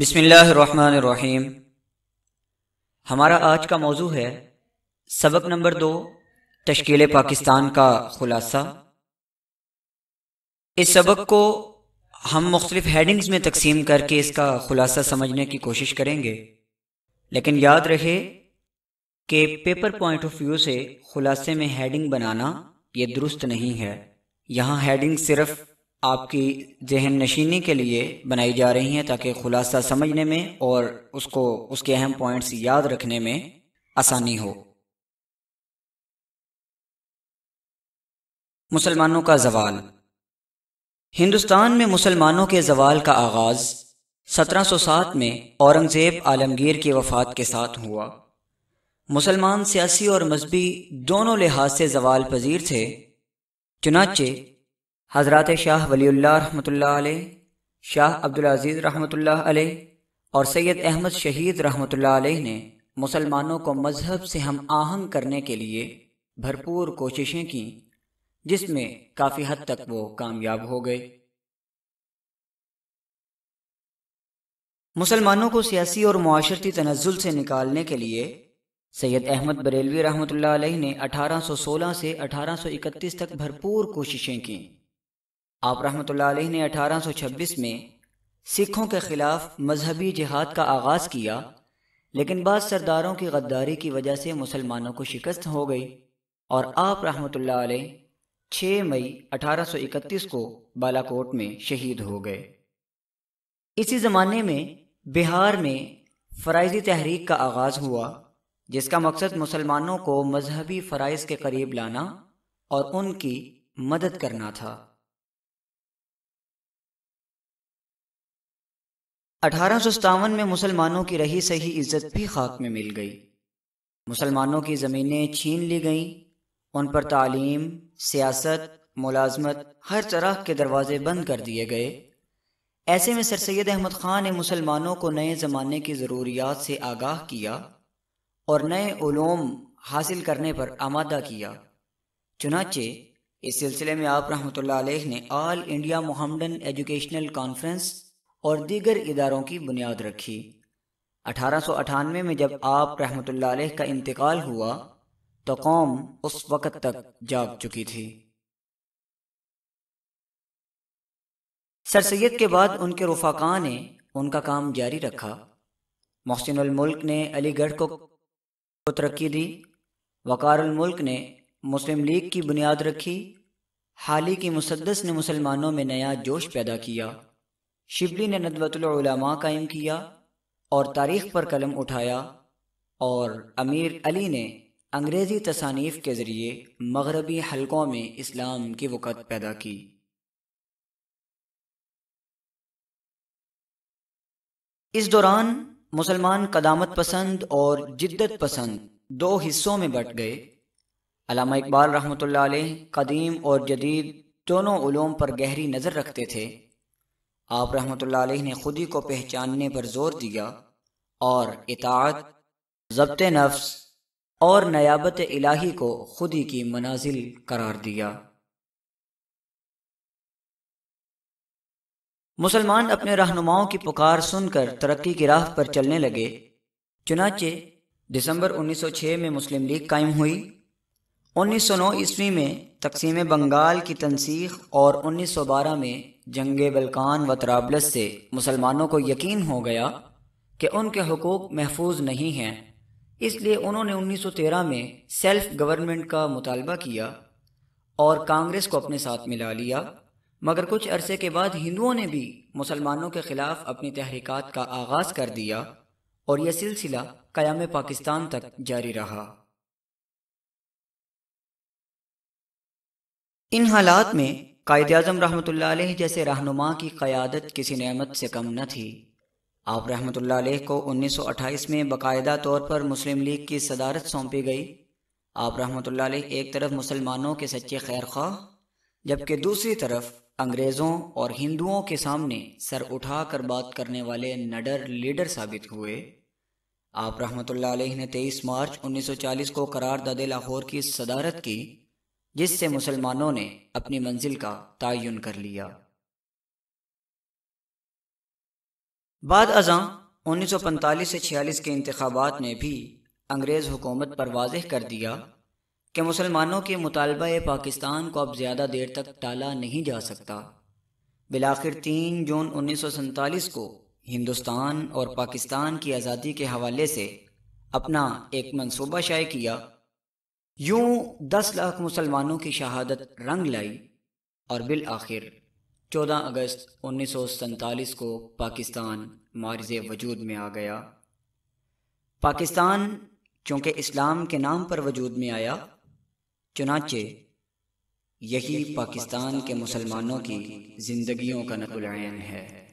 बिसमीम हमारा आज का मौजू है सबक नंबर दो तश्कील पाकिस्तान का खुलासा इस सबक को हम मुख्तलिफ हेडिंग्स में तकसीम करके इसका खुलासा समझने की कोशिश करेंगे लेकिन याद रहे कि पेपर पॉइंट ऑफ व्यू से खुलासे में हेडिंग बनाना ये दुरुस्त नहीं है यहाँ हेडिंग सिर्फ आपकी जहन नशीनी के लिए बनाई जा रही हैं ताकि खुलासा समझने में और उसको उसके अहम पॉइंट्स याद रखने में आसानी हो मुसलमानों का जवाल हिंदुस्तान में मुसलमानों के जवाल का आगाज़ 1707 में औरंगज़ेब आलमगीर की वफ़ात के साथ हुआ मुसलमान सियासी और मजहबी दोनों लिहाज से जवाल पजीर थे चुनाचे हज़रत शाह वलील्ला रहमत अलैह शाह अब्दुलज़ीज़ रहमत अलैह और सैयद अहमद शहीद रहमत अलैह ने मुसलमानों को मज़हब से हम आहंग करने के लिए भरपूर कोशिशें की जिसमें काफ़ी हद तक वो कामयाब हो गए मुसलमानों को सियासी और माशरती तनजुल से निकालने के लिए सैयद अहमद बरेलवी रहमत अलैह ने 1816 से 1831 तक भरपूर कोशिशें कीं आप रहमत ने 1826 में सिखों के खिलाफ मजहबी जिहाद का आगाज़ किया लेकिन बाद सरदारों की गद्दारी की वजह से मुसलमानों को शिकस्त हो गई और आप रहमत छः मई 1831 को बालाकोट में शहीद हो गए इसी ज़माने में बिहार में फ़राइजी तहरीक का आगाज़ हुआ जिसका मकसद मुसलमानों को मजहबी फ़राइज़ के करीब लाना और उनकी मदद करना था अठारह में मुसलमानों की रही सही इज्जत भी खाक में मिल गई मुसलमानों की ज़मीनें छीन ली गईं उन पर तालीम सियासत मुलाजमत हर तरह के दरवाजे बंद कर दिए गए ऐसे में सर सैद अहमद ख़ान ने मुसलमानों को नए ज़माने की ज़रूरियात से आगाह किया और नए ओलोम हासिल करने पर आमादा किया चुनाचे इस सिलसिले में आप रहमत ने इंडिया मोहम्मदन एजुकेशनल कॉन्फ्रेंस और दीगर इदारों की बुनियाद रखी अठारह में जब आप रहमत का इंतकाल हुआ तो कौम उस वक़्त तक जाग चुकी थी सर सैद के बाद उनके रुफाका ने उनका काम जारी रखा मुल्क ने अलीगढ़ को तरक्की दी वकारुलमुल्क ने मुस्लिम लीग की बुनियाद रखी हाल ही की मुसदस ने मुसलमानों में नया जोश पैदा किया शिबली ने नदवतलमा कायम किया और तारीख पर कलम उठाया और अमीर अली ने अंग्रेज़ी तसानीफ के ज़रिए मगरबी हलकों में इस्लाम की वक़त पैदा की इस दौरान मुसलमान कदामत पसंद और जिद्दत पसंद दो हिस्सों में बट गए अलामा इकबाल रहमत अलैह कदीम और जदीद दोनों उलूम पर गहरी नज़र रखते थे आप रहमत ने खुद ही को पहचानने पर जोर दिया और इतात जब्त नफ्स और नयाबत इलाही को खुद ही की मनाजिल करार दिया मुसलमान अपने रहनुमाओं की पुकार सुनकर तरक्की की राह पर चलने लगे चुनाचे दिसंबर 1906 में मुस्लिम लीग कायम हुई 1909 ईस्वी में तकसीम बंगाल की तनसीख और 1912 में जंग बलकान व त्राबलस से मुसलमानों को यकीन हो गया कि उनके हकूक़ महफूज नहीं हैं इसलिए उन्होंने उन्नीस सौ तेरह में सेल्फ गवर्नमेंट का मुतालबा किया और कांग्रेस को अपने साथ मिला लिया मगर कुछ अरसे के बाद हिंदुओं ने भी मुसलमानों के ख़िलाफ़ अपनी तहरीक का आगाज़ कर दिया और यह सिलसिला क़याम पाकिस्तान तक जारी रहा इन हालात में कायद अजम रहमत जैसे रहनुमा की क़्यादत किसी नमत से कम न थी आप रहमत को 1928 में बाकायदा तौर पर मुस्लिम लीग की सदारत सौंपी गई आप रहमत एक तरफ मुसलमानों के सच्चे खैर खा जबकि दूसरी तरफ अंग्रेज़ों और हिंदुओं के सामने सर उठाकर बात करने वाले नडर लीडर साबित हुए आप रहमत ने 23 मार्च 1940 को करारदादे लाहौर की सदारत की जिससे मुसलमानों ने अपनी मंजिल का तयन कर लिया बाद अजा 1945 से 46 के इंतबात ने भी अंग्रेज़ हुकूमत पर वाज कर दिया कि मुसलमानों के मुतालबा पाकिस्तान को अब ज़्यादा देर तक टाला नहीं जा सकता बिलाखिर तीन जून उन्नीस को हिंदुस्तान और पाकिस्तान की आज़ादी के हवाले से अपना एक मंसूबा शाये किया यूं दस लाख मुसलमानों की शहादत रंग लाई और बिल आखिर चौदह अगस्त उन्नीस सौ सैंतालीस को पाकिस्तान मारज़ वजूद में आ गया पाकिस्तान चूँकि इस्लाम के नाम पर वजूद में आया चुनाचे यही पाकिस्तान के मुसलमानों की ज़िंदगियों का नतुलैन है